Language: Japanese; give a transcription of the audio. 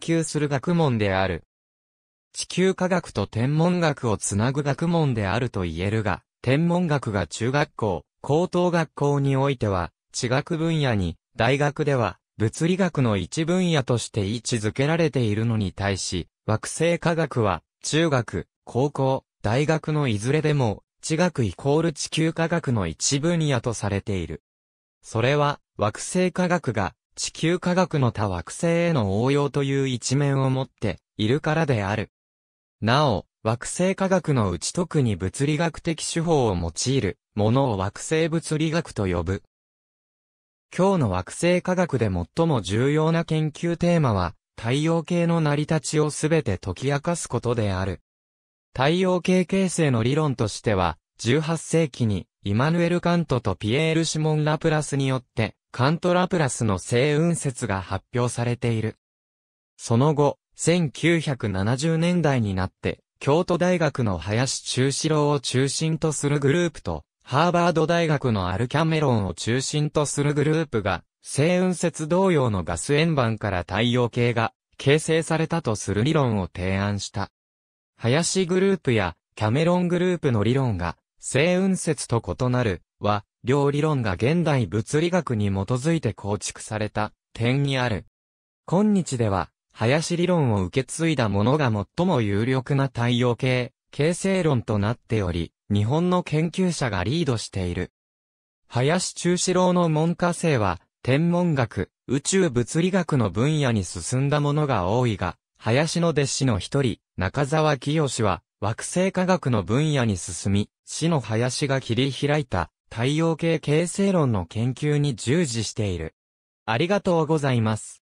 究する学問である。地球科学と天文学をつなぐ学問であると言えるが、天文学が中学校、高等学校においては、地学分野に、大学では、物理学の一分野として位置づけられているのに対し、惑星科学は、中学、高校、大学のいずれでも、地学イコール地球科学の一分野とされている。それは、惑星科学が地球科学の多惑星への応用という一面を持っているからである。なお、惑星科学のうち特に物理学的手法を用いるものを惑星物理学と呼ぶ。今日の惑星科学で最も重要な研究テーマは、太陽系の成り立ちをすべて解き明かすことである。太陽系形成の理論としては、18世紀に、イマヌエル・カントとピエール・シモン・ラプラスによって、カントラプラスの星雲説が発表されている。その後、1970年代になって、京都大学の林中志郎を中心とするグループと、ハーバード大学のアルキャメロンを中心とするグループが、星雲説同様のガス円盤から太陽系が形成されたとする理論を提案した。林グループやキャメロングループの理論が星雲説と異なるは、両理論が現代物理学に基づいて構築された点にある。今日では、林理論を受け継いだものが最も有力な太陽系、形成論となっており、日本の研究者がリードしている。林中志郎の門下生は、天文学、宇宙物理学の分野に進んだものが多いが、林の弟子の一人、中沢清は、惑星科学の分野に進み、死の林が切り開いた、太陽系形成論の研究に従事している。ありがとうございます。